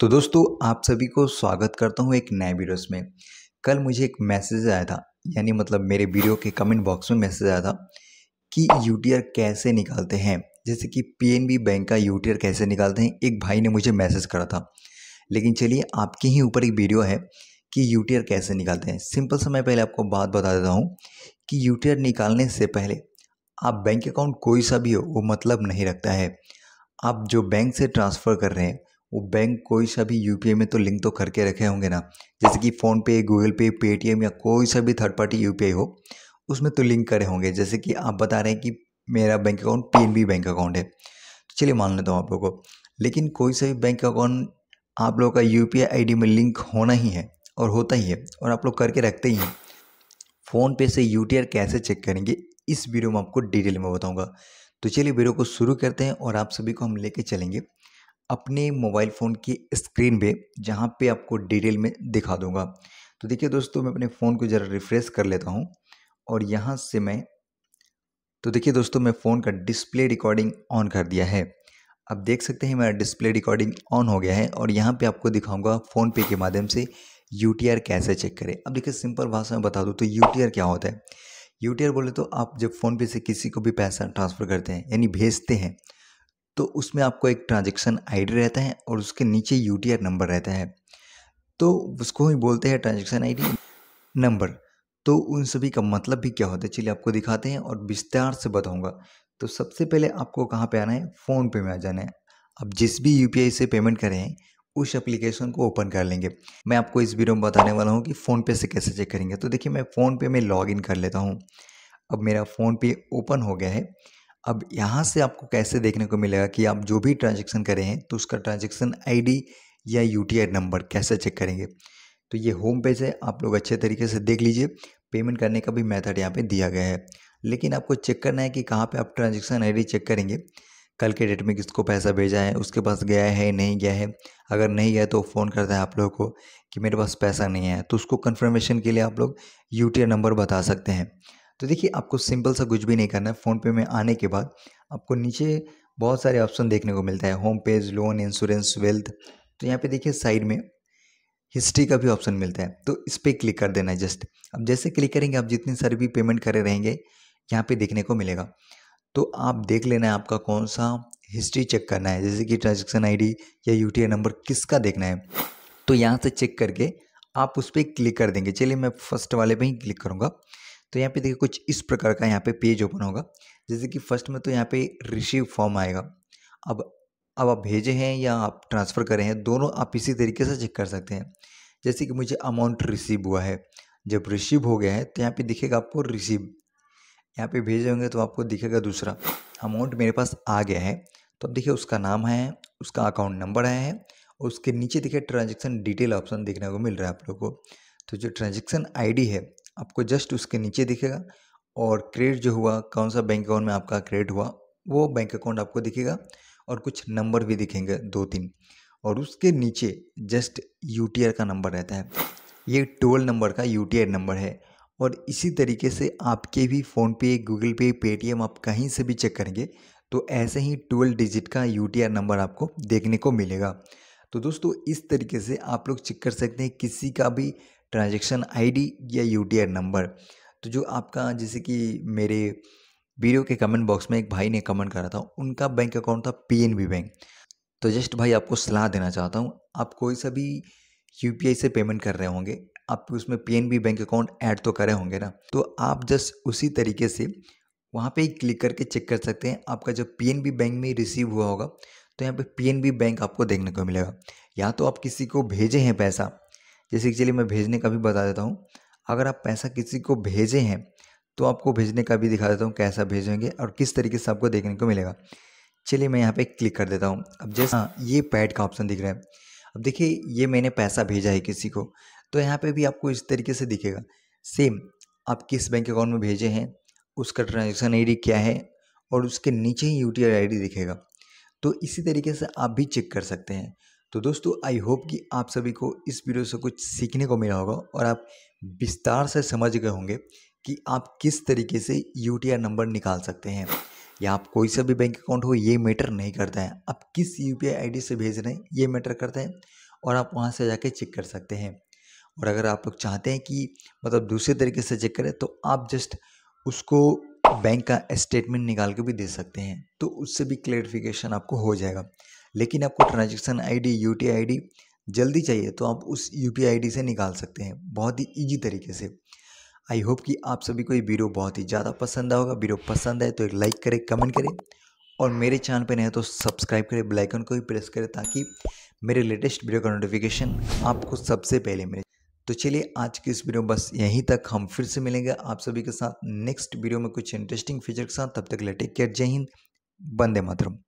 तो दोस्तों आप सभी को स्वागत करता हूँ एक नए वीडियोस में कल मुझे एक मैसेज आया था यानी मतलब मेरे वीडियो के कमेंट बॉक्स में मैसेज आया था कि यू कैसे निकालते हैं जैसे कि पीएनबी बैंक का यू कैसे निकालते हैं एक भाई ने मुझे मैसेज करा था लेकिन चलिए आपके ही ऊपर एक वीडियो है कि यू कैसे निकालते हैं सिंपल समय मैं पहले आपको बात बता देता हूँ कि यू निकालने से पहले आप बैंक अकाउंट कोई सा भी हो वो मतलब नहीं रखता है आप जो बैंक से ट्रांसफ़र कर रहे हैं वो बैंक कोई सा भी यू में तो लिंक तो करके रखे होंगे ना जैसे कि फ़ोनपे गूगल पे पेटीएम या कोई सा भी थर्ड पार्टी यू हो उसमें तो लिंक करे होंगे जैसे कि आप बता रहे हैं कि मेरा bank account P bank account है तो चलिए मान लेता हूँ आप लोग को लेकिन कोई सा भी बैंक अकाउंट आप लोगों का यू पी में लिंक होना ही है और होता ही है और आप लोग करके रखते ही हैं फ़ोन पे से यू कैसे चेक करेंगे इस वीडियो में आपको डिटेल में बताऊँगा तो चलिए वीडियो को शुरू करते हैं और आप सभी को हम लेके चलेंगे अपने मोबाइल फ़ोन की स्क्रीन पे जहाँ पे आपको डिटेल में दिखा दूँगा तो देखिए दोस्तों मैं अपने फ़ोन को ज़रा रिफ़्रेश कर लेता हूँ और यहाँ से मैं तो देखिए दोस्तों मैं फ़ोन का डिस्प्ले रिकॉर्डिंग ऑन कर दिया है अब देख सकते हैं मेरा डिस्प्ले रिकॉर्डिंग ऑन हो गया है और यहाँ पे आपको दिखाऊंगा फ़ोन पे के माध्यम से यू कैसे चेक करें अब देखिए सिंपल भाषा में बता दूँ तो यू क्या होता है यू बोले तो आप जब फ़ोन पे से किसी को भी पैसा ट्रांसफ़र करते हैं यानी भेजते हैं तो उसमें आपको एक ट्रांजेक्शन आई रहता है और उसके नीचे यू नंबर रहता है तो उसको ही बोलते हैं ट्रांजेक्शन आई नंबर तो उन सभी का मतलब भी क्या होता है चलिए आपको दिखाते हैं और विस्तार से बताऊंगा तो सबसे पहले आपको कहाँ पे आना है फ़ोन पे में आ जाना है आप जिस भी यू से पेमेंट करें उस एप्लीकेशन को ओपन कर लेंगे मैं आपको इस वीडियो में बताने वाला हूँ कि फ़ोन पे से कैसे चेक करेंगे तो देखिए मैं फ़ोन पे में लॉग कर लेता हूँ अब मेरा फ़ोन पे ओपन हो गया है अब यहाँ से आपको कैसे देखने को मिलेगा कि आप जो भी ट्रांजेक्शन करें तो उसका ट्रांजेक्शन आई या यू नंबर कैसे चेक करेंगे तो ये होम पेज है आप लोग अच्छे तरीके से देख लीजिए पेमेंट करने का भी मेथड यहाँ पे दिया गया है लेकिन आपको चेक करना है कि कहाँ पे आप ट्रांजेक्शन आईडी चेक करेंगे कल के डेट में किसको पैसा भेजा है उसके पास गया है नहीं गया है अगर नहीं गया तो फ़ोन करता है आप लोगों को कि मेरे पास पैसा नहीं है तो उसको कन्फर्मेशन के लिए आप लोग यू नंबर बता सकते हैं तो देखिए आपको सिंपल सा कुछ भी नहीं करना है फ़ोनपे में आने के बाद आपको नीचे बहुत सारे ऑप्शन देखने को मिलता है home page loan insurance wealth तो यहाँ पे देखिए साइड में हिस्ट्री का भी ऑप्शन मिलता है तो इस पर क्लिक कर देना है जस्ट अब जैसे क्लिक करेंगे आप जितने सारे भी पेमेंट करे रहेंगे यहाँ पे देखने को मिलेगा तो आप देख लेना है आपका कौन सा हिस्ट्री चेक करना है जैसे कि ट्रांजेक्शन आई या यू नंबर किसका देखना है तो यहाँ से चेक करके आप उस पर क्लिक कर देंगे चलिए मैं फर्स्ट वाले पर ही क्लिक करूँगा तो यहाँ पे देखिए कुछ इस प्रकार का यहाँ पे पेज ओपन होगा जैसे कि फर्स्ट में तो यहाँ पे रिसीव फॉर्म आएगा अब अब आप भेजे हैं या आप ट्रांसफ़र करें हैं दोनों आप इसी तरीके से चेक कर सकते हैं जैसे कि मुझे अमाउंट रिसीव हुआ है जब रिसीव हो गया है तो यहाँ पे दिखेगा आपको रिसीव यहाँ पे भेजे होंगे तो आपको दिखेगा दूसरा अमाउंट मेरे पास आ गया है तो अब देखिए उसका नाम है उसका अकाउंट नंबर आया है और उसके नीचे देखिए ट्रांजेक्शन डिटेल ऑप्शन देखने को मिल रहा है आप लोग को तो जो ट्रांजेक्शन आईडी है आपको जस्ट उसके नीचे दिखेगा और क्रेडिट जो हुआ कौन सा बैंक अकाउंट में आपका क्रेडिट हुआ वो बैंक अकाउंट आपको दिखेगा और कुछ नंबर भी दिखेंगे दो तीन और उसके नीचे जस्ट यू का नंबर रहता है ये टोल नंबर का यू नंबर है और इसी तरीके से आपके भी फ़ोनपे गूगल पे पेटीएम आप कहीं से भी चेक करेंगे तो ऐसे ही ट्वेल्व डिजिट का यू नंबर आपको देखने को मिलेगा तो दोस्तों इस तरीके से आप लोग चेक कर सकते हैं किसी का भी ट्रांजेक्शन आईडी या यू नंबर तो जो आपका जैसे कि मेरे वीडियो के कमेंट बॉक्स में एक भाई ने कमेंट करा था उनका बैंक अकाउंट था पीएनबी बैंक तो जस्ट भाई आपको सलाह देना चाहता हूँ आप कोई सा भी यू से पेमेंट कर रहे होंगे आप उसमें बी बैंक अकाउंट ऐड तो करे होंगे ना तो आप जस्ट उसी तरीके से वहाँ पे क्लिक करके चेक कर सकते हैं आपका जब बी बैंक में रिसीव हुआ होगा तो यहाँ पे बी बैंक आपको देखने को मिलेगा या तो आप किसी को भेजे हैं पैसा जैसे कि चलिए मैं भेजने का भी बता देता हूँ अगर आप पैसा किसी को भेजे हैं तो आपको भेजने का भी दिखा देता हूँ कैसा भेजेंगे और किस तरीके से आपको देखने को मिलेगा चलिए मैं यहाँ पे क्लिक कर देता हूँ अब जैसा हाँ, ये पैड का ऑप्शन दिख रहा है अब देखिए ये मैंने पैसा भेजा है किसी को तो यहाँ पे भी आपको इस तरीके से दिखेगा सेम आप किस बैंक अकाउंट में भेजे हैं उसका ट्रांजेक्शन आई क्या है और उसके नीचे ही यू टी दिखेगा तो इसी तरीके से आप भी चेक कर सकते हैं तो दोस्तों आई होप कि आप सभी को इस वीडियो से कुछ सीखने को मिला होगा और आप विस्तार से समझ गए होंगे कि आप किस तरीके से यू नंबर निकाल सकते हैं या आप कोई सा भी बैंक अकाउंट हो ये मैटर नहीं करता है आप किस यू पी से भेज रहे हैं ये मैटर करता है और आप वहाँ से जाके चेक कर सकते हैं और अगर आप लोग चाहते हैं कि मतलब दूसरे तरीके से चेक करें तो आप जस्ट उसको बैंक का स्टेटमेंट निकाल के भी दे सकते हैं तो उससे भी क्लेरिफिकेशन आपको हो जाएगा लेकिन आपको ट्रांजेक्शन आई डी यू जल्दी चाहिए तो आप उस यू पी से निकाल सकते हैं बहुत ही ईजी तरीके से आई होप कि आप सभी को ये वीडियो बहुत ही ज़्यादा पसंद आएगा वीडियो पसंद आए तो एक लाइक करें कमेंट करें और मेरे चैनल पर नहीं तो सब्सक्राइब करें बेलाइकन को भी प्रेस करें ताकि मेरे लेटेस्ट वीडियो का नोटिफिकेशन आपको सबसे पहले मिले तो चलिए आज की इस वीडियो बस यहीं तक हम फिर से मिलेंगे आप सभी के साथ नेक्स्ट वीडियो में कुछ इंटरेस्टिंग फीचर के साथ तब तक लेटेक केयर जय हिंद बंदे मातरम